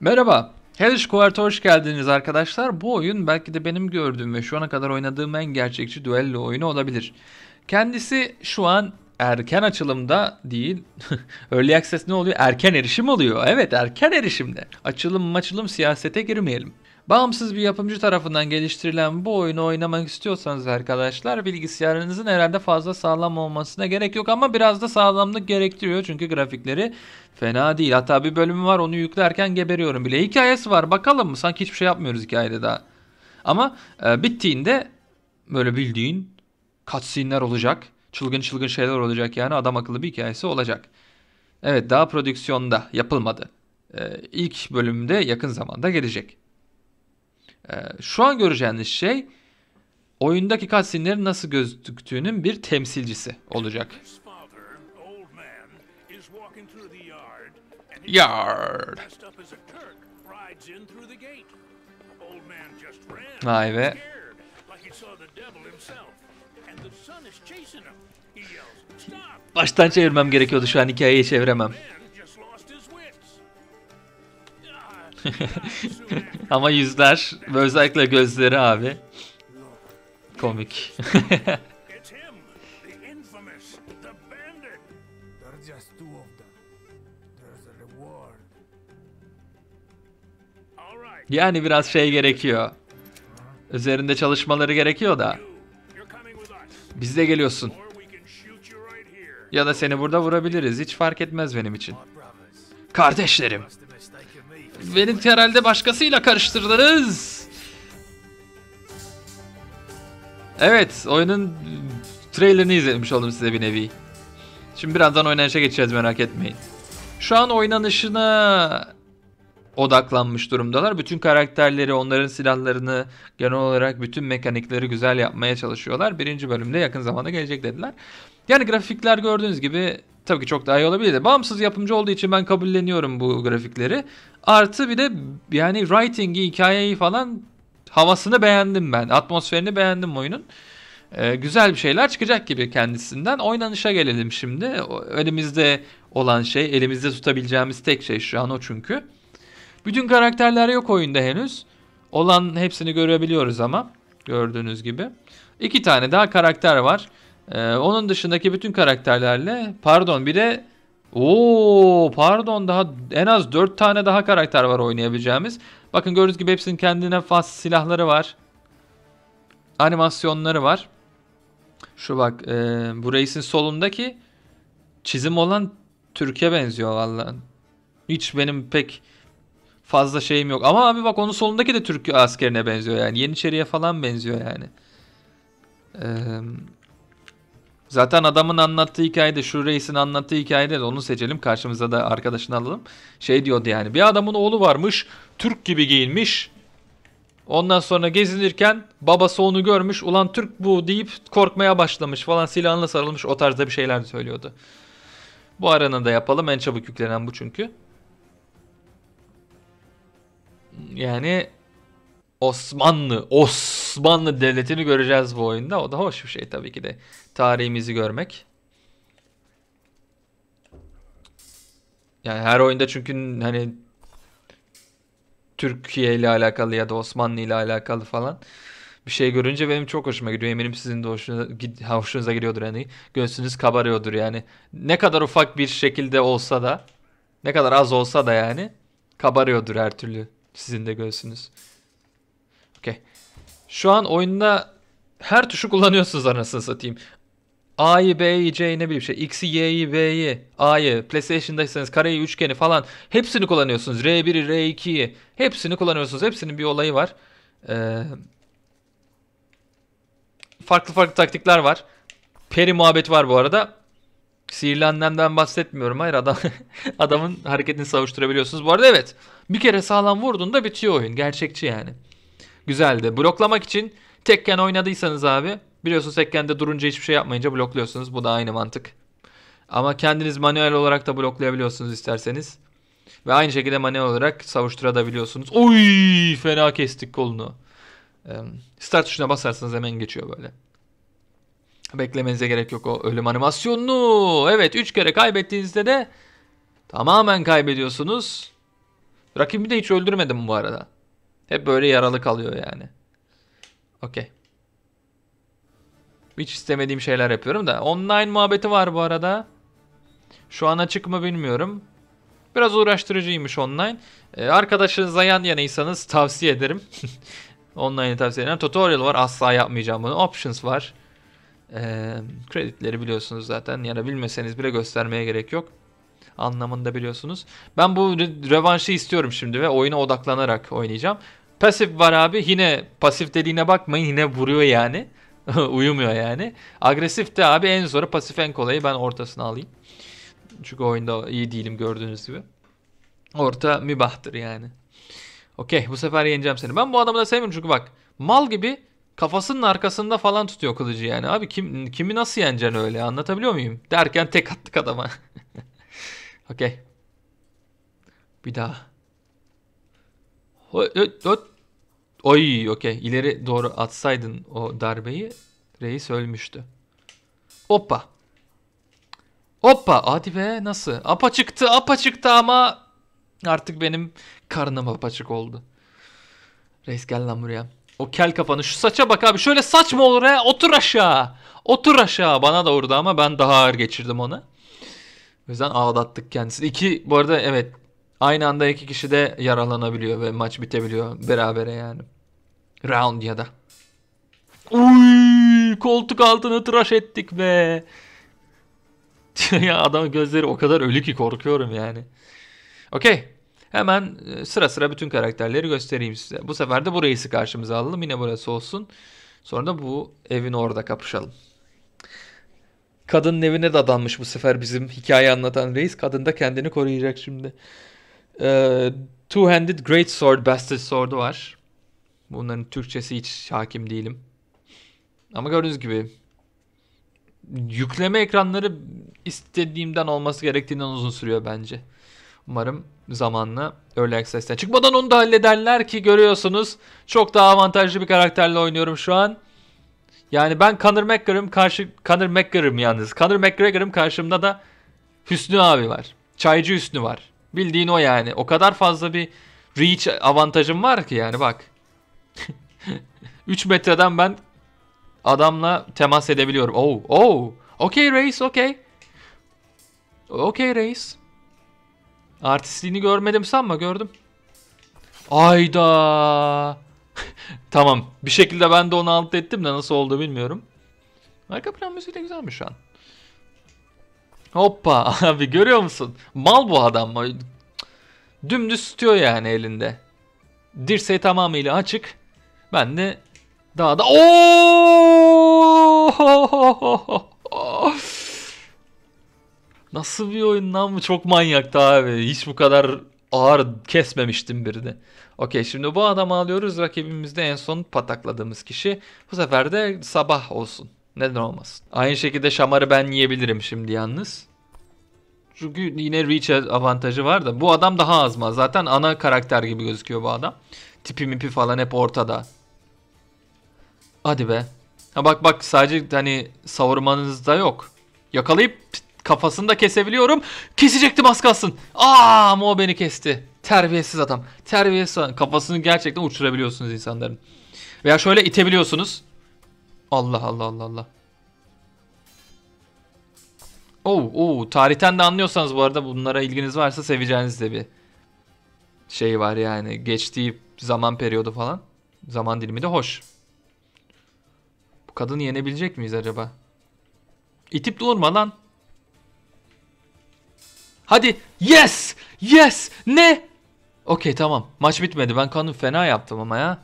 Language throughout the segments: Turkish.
Merhaba. Hellish Quart'a hoş geldiniz arkadaşlar. Bu oyun belki de benim gördüğüm ve şu ana kadar oynadığım en gerçekçi düello oyunu olabilir. Kendisi şu an erken açılımda değil. Early Access ne oluyor? Erken erişim oluyor. Evet erken erişimde. Açılım maçılım siyasete girmeyelim. Bağımsız bir yapımcı tarafından geliştirilen bu oyunu oynamak istiyorsanız arkadaşlar bilgisayarınızın herhalde fazla sağlam olmasına gerek yok ama biraz da sağlamlık gerektiriyor çünkü grafikleri fena değil. Hatta bir bölümü var onu yüklerken geberiyorum bile. Hikayesi var bakalım mı? Sanki hiçbir şey yapmıyoruz hikayede daha. Ama e, bittiğinde böyle bildiğin cutscene'ler olacak. Çılgın çılgın şeyler olacak yani adam akıllı bir hikayesi olacak. Evet daha prodüksiyonda yapılmadı. E, ilk bölümde yakın zamanda gelecek. Ee, şu an göreceğiniz şey oyundaki cutscene'lerin nasıl gözüktüğünün bir temsilcisi olacak. Yard. Vay be. Baştan çevirmem gerekiyordu şu an hikayeyi çeviremem. Ama yüzler ve özellikle gözleri abi. Komik. yani biraz şey gerekiyor. Üzerinde çalışmaları gerekiyor da. Biz de geliyorsun. Ya da seni burada vurabiliriz. Hiç fark etmez benim için. Kardeşlerim. Beni herhalde başkasıyla karıştırdınız. Evet oyunun trailerini izlemiş oldum size bir nevi. Şimdi birazdan oynanışa geçeceğiz merak etmeyin. Şu an oynanışına odaklanmış durumdalar. Bütün karakterleri, onların silahlarını, genel olarak bütün mekanikleri güzel yapmaya çalışıyorlar. Birinci bölümde yakın zamanda gelecek dediler. Yani grafikler gördüğünüz gibi tabii ki çok daha iyi olabilirdi. Bağımsız yapımcı olduğu için ben kabulleniyorum bu grafikleri. Artı bir de yani writing'i, hikayeyi falan havasını beğendim ben. Atmosferini beğendim oyunun. Ee, güzel bir şeyler çıkacak gibi kendisinden. Oynanışa gelelim şimdi. Elimizde olan şey, elimizde tutabileceğimiz tek şey şu an o çünkü. Bütün karakterler yok oyunda henüz. Olan hepsini görebiliyoruz ama gördüğünüz gibi. İki tane daha karakter var. Ee, onun dışındaki bütün karakterlerle pardon bir de ooo pardon daha en az 4 tane daha karakter var oynayabileceğimiz. Bakın gördüğünüz gibi hepsinin kendine faz silahları var. Animasyonları var. Şu bak e, bu reisin solundaki çizim olan Türkiye benziyor valla. Hiç benim pek fazla şeyim yok. Ama abi bak onun solundaki de Türk askerine benziyor yani. Yeniçeri'ye falan benziyor yani. Eee... Zaten adamın anlattığı hikayede şu reisin anlattığı hikayede de onu seçelim karşımıza da arkadaşını alalım. Şey diyordu yani bir adamın oğlu varmış Türk gibi giyinmiş. Ondan sonra gezinirken babası onu görmüş ulan Türk bu deyip korkmaya başlamış falan silahına sarılmış o tarzda bir şeyler söylüyordu. Bu aranı da yapalım en çabuk yüklenen bu çünkü. Yani Osmanlı, Os Osmanlı Devleti'ni göreceğiz bu oyunda. O da hoş bir şey tabii ki de. Tarihimizi görmek. Yani her oyunda çünkü hani Türkiye ile alakalı ya da Osmanlı ile alakalı falan bir şey görünce benim çok hoşuma gidiyor. Eminim sizin de hoşunuza, hoşunuza gidiyordur yani. Göğsünüz kabarıyordur yani. Ne kadar ufak bir şekilde olsa da ne kadar az olsa da yani kabarıyordur her türlü sizin de göğsünüz. Okey. Şu an oyunda her tuşu kullanıyorsunuz anasını satayım. A'yı, B'yi, C'yi ne bileyim şey. X'i, Y'yi, B'yi, A'yı, PlayStation'daysanız kareyi, üçgeni falan hepsini kullanıyorsunuz. R1'i, R2'yi hepsini kullanıyorsunuz. Hepsinin bir olayı var. Ee, farklı farklı taktikler var. Peri muhabbet var bu arada. Sihirli annemden bahsetmiyorum. Hayır adam adamın hareketini savuşturabiliyorsunuz. Bu arada evet. Bir kere sağlam vurduğunda bitiyor oyun. Gerçekçi yani. Güzeldi. Bloklamak için Tekken oynadıysanız abi biliyorsunuz Tekken'de durunca hiçbir şey yapmayınca blokluyorsunuz. Bu da aynı mantık. Ama kendiniz manuel olarak da bloklayabiliyorsunuz isterseniz. Ve aynı şekilde manuel olarak savuşturabiliyorsunuz. Oy fena kestik kolunu. Start tuşuna basarsanız hemen geçiyor böyle. Beklemenize gerek yok o ölüm animasyonunu. Evet 3 kere kaybettiğinizde de tamamen kaybediyorsunuz. Rakibi de hiç öldürmedim bu arada. Hep böyle yaralı kalıyor yani. Okey. Hiç istemediğim şeyler yapıyorum da. Online muhabbeti var bu arada. Şu an açık mı bilmiyorum. Biraz uğraştırıcıymış online. Ee, arkadaşınızla yan yanaysanız tavsiye ederim. Online'i tavsiye ederim. Tutorial var. Asla yapmayacağım bunu. Options var. Ee, kredileri biliyorsunuz zaten. Yani bilmeseniz bile göstermeye gerek yok anlamında biliyorsunuz. Ben bu revanşı istiyorum şimdi ve oyuna odaklanarak oynayacağım. Pasif var abi. Yine pasif dediğine bakmayın. Yine vuruyor yani. Uyumuyor yani. Agresif de abi en zoru pasif en kolayı ben ortasını alayım. Çünkü oyunda iyi değilim gördüğünüz gibi. Orta mübahtır yani. Okey bu sefer yeneceğim seni. Ben bu adamı da sevmiyorum çünkü bak mal gibi kafasının arkasında falan tutuyor kılıcı yani. Abi kim kimi nasıl yeneceksin öyle anlatabiliyor muyum? Derken tek attık adama. Okey. Bir daha. Oy okey. İleri doğru atsaydın o darbeyi reis ölmüştü. Hoppa. Hoppa. Hadi be nasıl? Apa çıktı apa çıktı ama artık benim karnım apaçık oldu. Reis gel lan buraya. O kel kafanı şu saça bak abi. Şöyle saç mı olur he? Otur aşağı. Otur aşağı. Bana da orada ama ben daha ağır geçirdim onu. O yüzden ağlattık kendisini. İki bu arada evet aynı anda iki kişi de yaralanabiliyor ve maç bitebiliyor berabere yani. Round ya da. Uy, koltuk altını tıraş ettik be. ya adamın gözleri o kadar ölü ki korkuyorum yani. Okey. Hemen e, sıra sıra bütün karakterleri göstereyim size. Bu sefer de burayısı karşımıza alalım. Yine burası olsun. Sonra da bu evin orada kapışalım. Kadının evine dadanmış bu sefer bizim hikaye anlatan reis. Kadın da kendini koruyacak şimdi. Ee, Two-Handed Great Sword, Bastard Sword'u var. Bunların Türkçesi hiç hakim değilim. Ama gördüğünüz gibi yükleme ekranları istediğimden olması gerektiğinden uzun sürüyor bence. Umarım zamanla Early Access'ten çıkmadan onu da hallederler ki görüyorsunuz çok daha avantajlı bir karakterle oynuyorum şu an. Yani ben Conor McGregor'ım karşı Conor McGregor'ım yalnız. Conor McGregor'ım karşımda da Hüsnü abi var. Çaycı Hüsnü var. Bildiğin o yani. O kadar fazla bir reach avantajım var ki yani bak. 3 metreden ben adamla temas edebiliyorum. Oh, oh. Okay reis, okay. Okay reis. Artistliğini görmedim sanma, gördüm. Ayda. tamam. Bir şekilde ben de onu alt ettim de nasıl oldu bilmiyorum. Arka plan müziği de güzelmiş şu an. Hoppa abi görüyor musun? Mal bu adam. Dümdüz tutuyor yani elinde. Dirseği tamamıyla açık. Ben de daha da Oo! Nasıl bir oyun lan bu? Çok manyaktı abi. Hiç bu kadar ağır kesmemiştim birini. Okey şimdi bu adamı alıyoruz rakibimizde en son patakladığımız kişi. Bu sefer de sabah olsun. Neden olmasın? Aynı şekilde şamarı ben yiyebilirim şimdi yalnız. Çünkü yine reach avantajı var da bu adam daha azma. Zaten ana karakter gibi gözüküyor bu adam. Tipi mipi falan hep ortada. Hadi be. Ha bak bak sadece hani savurmanızda yok. Yakalayıp Kafasını da kesebiliyorum. Kesecektim az kalsın. Aa ama o beni kesti. Terbiyesiz adam. Terbiyesiz adam. Kafasını gerçekten uçurabiliyorsunuz insanların. Veya şöyle itebiliyorsunuz. Allah Allah Allah Allah. Oo, oo, tarihten de anlıyorsanız bu arada bunlara ilginiz varsa seveceğiniz de bir şey var yani. Geçtiği zaman periyodu falan. Zaman dilimi de hoş. Bu kadını yenebilecek miyiz acaba? İtip durma lan. Hadi yes yes ne? Okey tamam maç bitmedi ben kanun fena yaptım ama ya.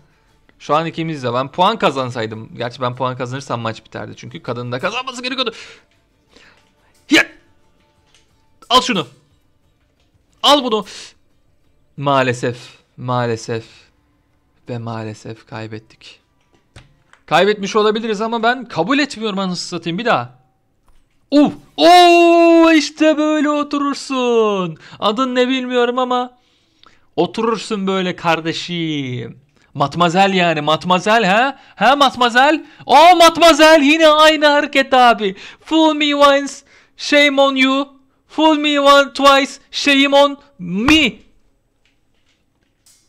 Şu an ikimiz de ben puan kazansaydım. Gerçi ben puan kazanırsam maç biterdi çünkü kadının da kazanması gerekiyordu. Ya. Al şunu. Al bunu. Maalesef. Maalesef. Ve maalesef kaybettik. Kaybetmiş olabiliriz ama ben kabul etmiyorum anasını satayım bir daha. Uh! Oo uh, işte böyle oturursun. Adın ne bilmiyorum ama oturursun böyle kardeşim. Matmazel yani matmazel ha? Ha matmazel? O matmazel yine aynı hareket abi. Fool me once, shame on you. Fool me one twice, shame on me.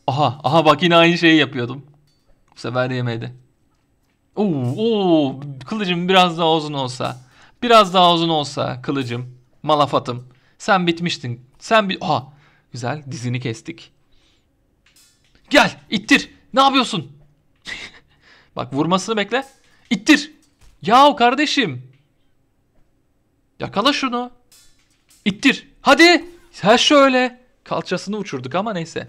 Aha aha bak yine aynı şeyi yapıyordum. Bu sefer yemedi. Oo, uh, oo uh, kılıcım biraz daha uzun olsa. Biraz daha uzun olsa kılıcım, malafatım. Sen bitmiştin. Sen bir... Oha. Güzel dizini kestik. Gel ittir. Ne yapıyorsun? Bak vurmasını bekle. İttir. Yahu kardeşim. Yakala şunu. İttir. Hadi. Ha şöyle. Kalçasını uçurduk ama neyse.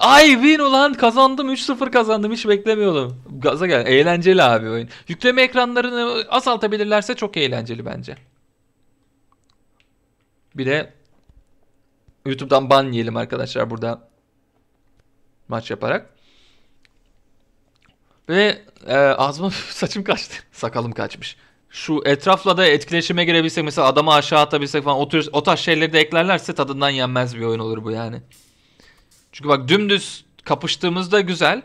Ay win ulan kazandım 3-0 kazandım hiç beklemiyordum. Gaza gel eğlenceli abi oyun. Yükleme ekranlarını azaltabilirlerse çok eğlenceli bence. Bir de YouTube'dan ban yiyelim arkadaşlar burada maç yaparak. Ve e, ağzıma saçım kaçtı. Sakalım kaçmış. Şu etrafla da etkileşime girebilsek mesela adamı aşağı atabilsek falan o, tür, o tarz şeyleri de eklerlerse tadından yenmez bir oyun olur bu yani. Çünkü bak dümdüz kapıştığımızda güzel.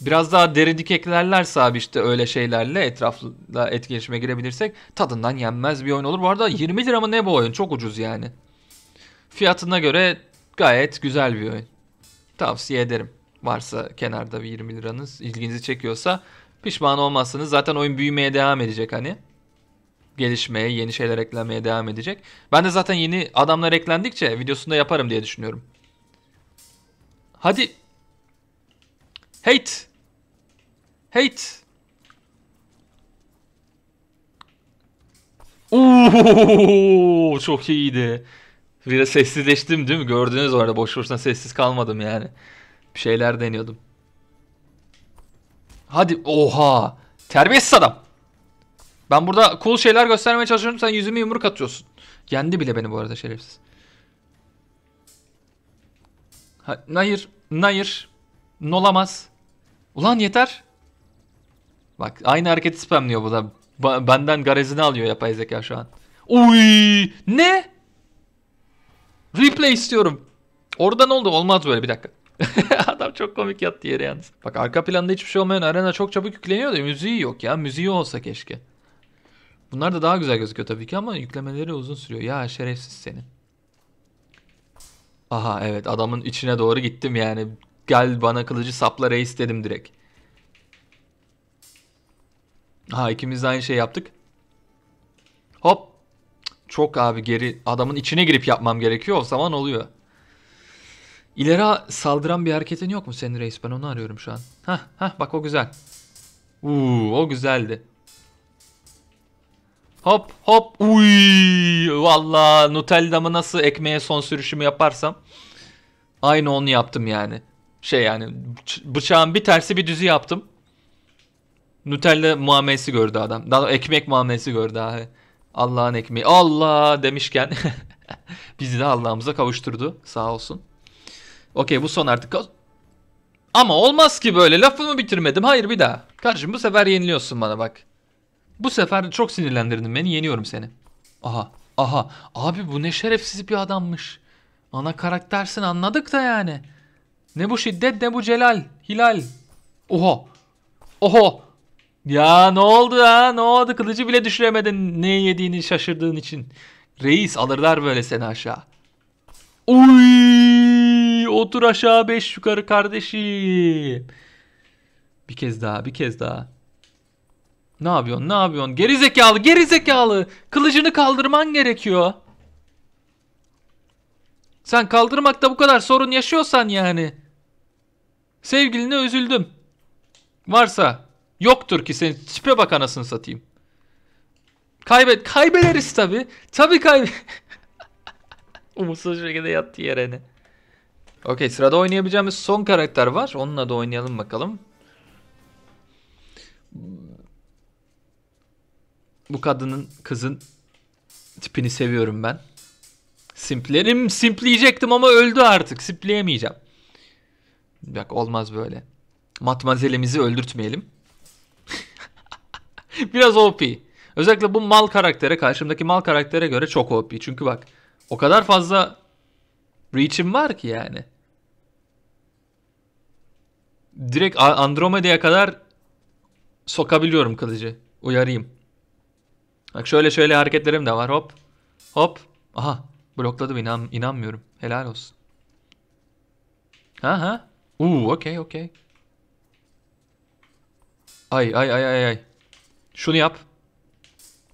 Biraz daha deri dikeklerlerse abi işte öyle şeylerle etrafla etkileşime girebilirsek tadından yenmez bir oyun olur. Bu arada 20 lira mı ne bu oyun? Çok ucuz yani. Fiyatına göre gayet güzel bir oyun. Tavsiye ederim. Varsa kenarda bir 20 liranız ilginizi çekiyorsa pişman olmazsınız. Zaten oyun büyümeye devam edecek hani. Gelişmeye, yeni şeyler eklenmeye devam edecek. Ben de zaten yeni adamlar eklendikçe videosunda yaparım diye düşünüyorum. Hadi. Hate. Hate. Oo çok iyiydi. Bir de sessizleştim değil mi? Gördünüz orada boş boşuna sessiz kalmadım yani. Bir şeyler deniyordum. Hadi oha. Terbiyesiz adam. Ben burada cool şeyler göstermeye çalışıyorum. Sen yüzüme yumruk atıyorsun. Yendi bile beni bu arada şerefsiz. Hayır, hayır, Nolamaz. Ulan yeter. Bak aynı hareketi spamlıyor bu da. Ba benden garezini alıyor yapay zeka şu an. Uy! Ne? Replay istiyorum. Orada ne oldu? Olmaz böyle bir dakika. Adam çok komik yattı yere yalnız. Bak arka planda hiçbir şey olmayan arena çok çabuk yükleniyor da müziği yok ya. Müziği olsa keşke. Bunlar da daha güzel gözüküyor tabii ki ama yüklemeleri uzun sürüyor. Ya şerefsiz senin. Aha evet adamın içine doğru gittim yani. Gel bana kılıcı sapla reis dedim direkt. Ha ikimiz de aynı şey yaptık. Hop. Çok abi geri adamın içine girip yapmam gerekiyor o zaman oluyor. İleri saldıran bir hareketin yok mu senin reis? Ben onu arıyorum şu an. Hah hah bak o güzel. Uuu o güzeldi. Hop hop. Uy. Valla Nutella'mı nasıl ekmeğe son sürüşümü yaparsam. Aynı onu yaptım yani. Şey yani bıçağın bir tersi bir düzü yaptım. Nutella muamelesi gördü adam. Daha ekmek muamelesi gördü abi. Allah'ın ekmeği. Allah demişken bizi de Allah'ımıza kavuşturdu. Sağ olsun. Okey bu son artık. Ama olmaz ki böyle lafımı bitirmedim. Hayır bir daha. Kardeşim bu sefer yeniliyorsun bana bak. Bu sefer çok sinirlendirdin beni. Yeniyorum seni. Aha. Aha. Abi bu ne şerefsiz bir adammış. Ana karaktersin anladık da yani. Ne bu şiddet ne bu celal. Hilal. Oho. Oho. Ya ne oldu ha? Ne oldu? Kılıcı bile düşüremedin. Ne yediğini şaşırdığın için. Reis alırlar böyle seni aşağı. Uy! Otur aşağı beş yukarı kardeşim. Bir kez daha, bir kez daha. Ne yapıyorsun? Ne yapıyorsun? Geri zekalı, geri zekalı. Kılıcını kaldırman gerekiyor. Sen kaldırmakta bu kadar sorun yaşıyorsan yani. Sevgiline üzüldüm. Varsa yoktur ki senin tipe bak anasını satayım. Kaybet kaybederiz tabi. Tabi kayb Umutsuz şekilde yattı yerine. ne. Okey sırada oynayabileceğimiz son karakter var. Onunla da oynayalım bakalım. Bu kadının kızın tipini seviyorum ben. Simplerim simpleyecektim ama öldü artık. Simpleyemeyeceğim. Bak olmaz böyle. Matmazelimizi öldürtmeyelim. Biraz OP. Özellikle bu mal karaktere karşımdaki mal karaktere göre çok OP. Çünkü bak o kadar fazla reach'im var ki yani. Direkt Andromeda'ya kadar sokabiliyorum kılıcı. Uyarayım. Bak şöyle şöyle hareketlerim de var. Hop. Hop. Aha. Blokladım inan inanmıyorum. Helal olsun. Ha ha. Uuu okey okey. Ay ay ay ay ay. Şunu yap.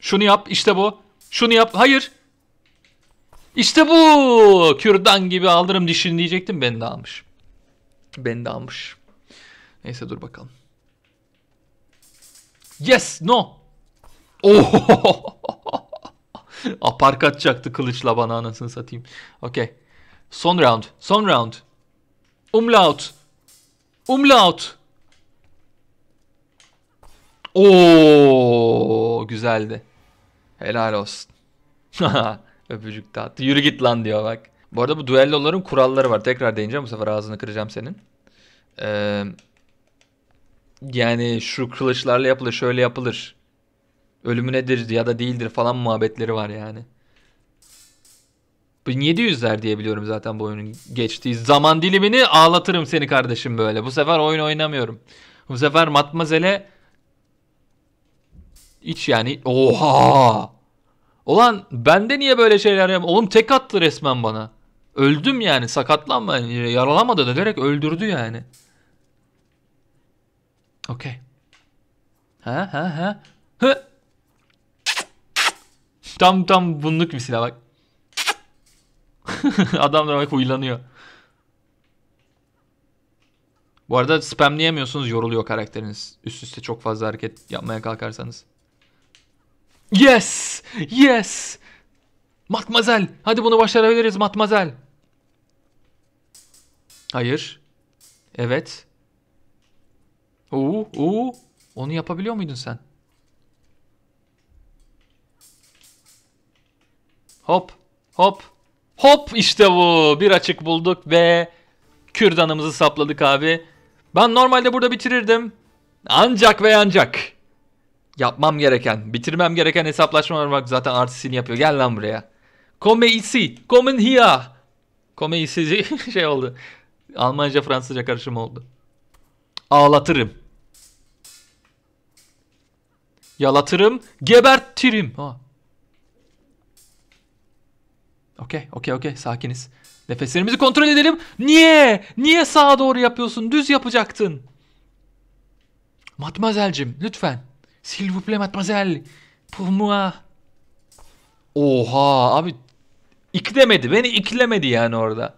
Şunu yap işte bu. Şunu yap. Hayır. İşte bu. Kürdan gibi alırım dişini diyecektim. Beni de almış. Beni de almış. Neyse dur bakalım. Yes. No. Oh! Aparkat çaktı kılıçla bana anasını satayım. Okey. Son round. Son round. Umlaut. Umlaut. Oo güzeldi. Helal olsun. Öpücük dağıttı. Yürü git lan diyor bak. Bu arada bu duelloların kuralları var. Tekrar değineceğim. Bu sefer ağzını kıracağım senin. Ee, yani şu kılıçlarla yapılır, şöyle yapılır. Ölümü nedir ya da değildir falan muhabbetleri var yani. 1700'ler diye biliyorum zaten bu oyunun geçtiği zaman dilimini ağlatırım seni kardeşim böyle. Bu sefer oyun oynamıyorum. Bu sefer Matmazel'e iç yani. Oha! Olan bende niye böyle şeyler yap? Oğlum tek attı resmen bana. Öldüm yani sakatlanma yaralamadı da direkt öldürdü yani. Okey. Ha ha ha. Hı. Tam tam bunluk bir silah bak. Adam da bak huylanıyor. Bu arada spamleyemiyorsunuz yoruluyor karakteriniz. Üst üste çok fazla hareket yapmaya kalkarsanız. Yes! Yes! Matmazel! Hadi bunu başarabiliriz Matmazel! Hayır. Evet. Oo, oo. Onu yapabiliyor muydun sen? Hop. Hop. Hop işte bu. Bir açık bulduk ve kürdanımızı sapladık abi. Ben normalde burada bitirirdim. Ancak ve ancak. Yapmam gereken, bitirmem gereken hesaplaşmalar bak zaten artisini yapıyor. Gel lan buraya. Come ici, come here. Come ici şey oldu. Almanca Fransızca karışım oldu. Ağlatırım. Yalatırım, gebertirim. Ha. Okey okey okey sakiniz. Nefeslerimizi kontrol edelim. Niye? Niye sağa doğru yapıyorsun? Düz yapacaktın. Matmazelcim lütfen. S'il vous plaît matmazel. Pour moi. Oha abi. İklemedi. Beni iklemedi yani orada.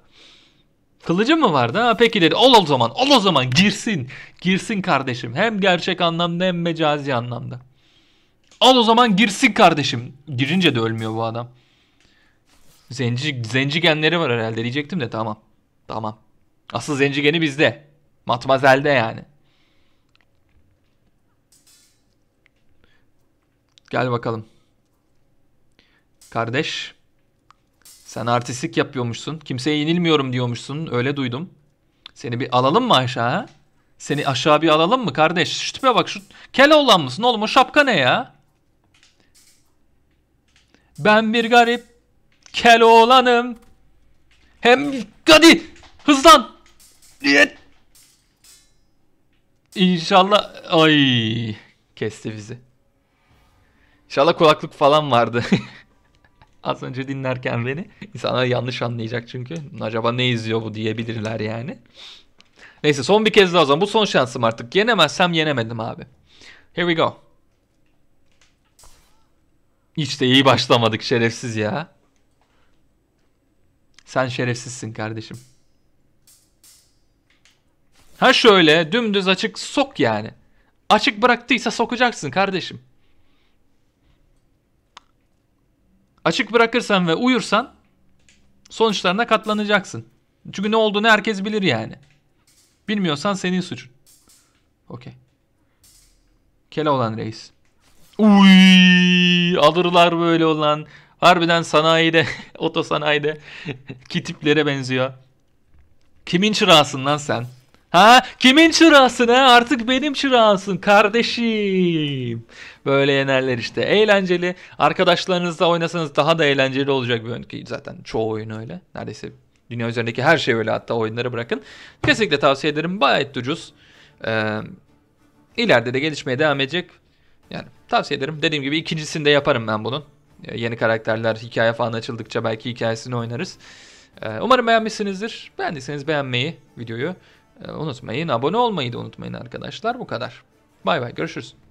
Kılıcım mı vardı? Ha peki dedi. Ol o zaman. Ol o zaman. Girsin. Girsin kardeşim. Hem gerçek anlamda hem mecazi anlamda. Al o zaman girsin kardeşim. Girince de ölmüyor bu adam. Zenci, zenci genleri var herhalde diyecektim de tamam. Tamam. Asıl zenci geni bizde. Matmazel'de yani. Gel bakalım. Kardeş. Sen artistik yapıyormuşsun. Kimseye yenilmiyorum diyormuşsun. Öyle duydum. Seni bir alalım mı aşağı? Seni aşağı bir alalım mı kardeş? Şu tipe bak şu. Kele mısın oğlum o şapka ne ya? Ben bir garip Kel oğlanım. Hem hadi hızlan. Yet. İnşallah ay kesti bizi. İnşallah kulaklık falan vardı. Az önce dinlerken beni insanlar yanlış anlayacak çünkü. Acaba ne izliyor bu diyebilirler yani. Neyse son bir kez daha o zaman. Bu son şansım artık. Yenemezsem yenemedim abi. Here we go. Hiç de iyi başlamadık şerefsiz ya. Sen şerefsizsin kardeşim. Ha şöyle dümdüz açık sok yani. Açık bıraktıysa sokacaksın kardeşim. Açık bırakırsan ve uyursan sonuçlarına katlanacaksın. Çünkü ne olduğunu herkes bilir yani. Bilmiyorsan senin suçun. Okey. Kele olan reis. Uy, alırlar böyle olan Harbiden sanayide, oto sanayide kitiplere benziyor. Kimin çırağısın lan sen? Ha kimin çırağısın ha? Artık benim çırağımsın kardeşim. Böyle yenerler işte. Eğlenceli. Arkadaşlarınızla oynasanız daha da eğlenceli olacak bir oyun ki zaten çoğu oyun öyle. Neredeyse dünya üzerindeki her şey öyle hatta oyunları bırakın. Kesinlikle tavsiye ederim. Bayet ucuz. Ee, ileride de gelişmeye devam edecek. Yani tavsiye ederim. Dediğim gibi ikincisini de yaparım ben bunun. E, yeni karakterler hikaye falan açıldıkça belki hikayesini oynarız. E, umarım beğenmişsinizdir. Beğendiyseniz beğenmeyi, videoyu e, unutmayın. Abone olmayı da unutmayın arkadaşlar. Bu kadar. Bay bay görüşürüz.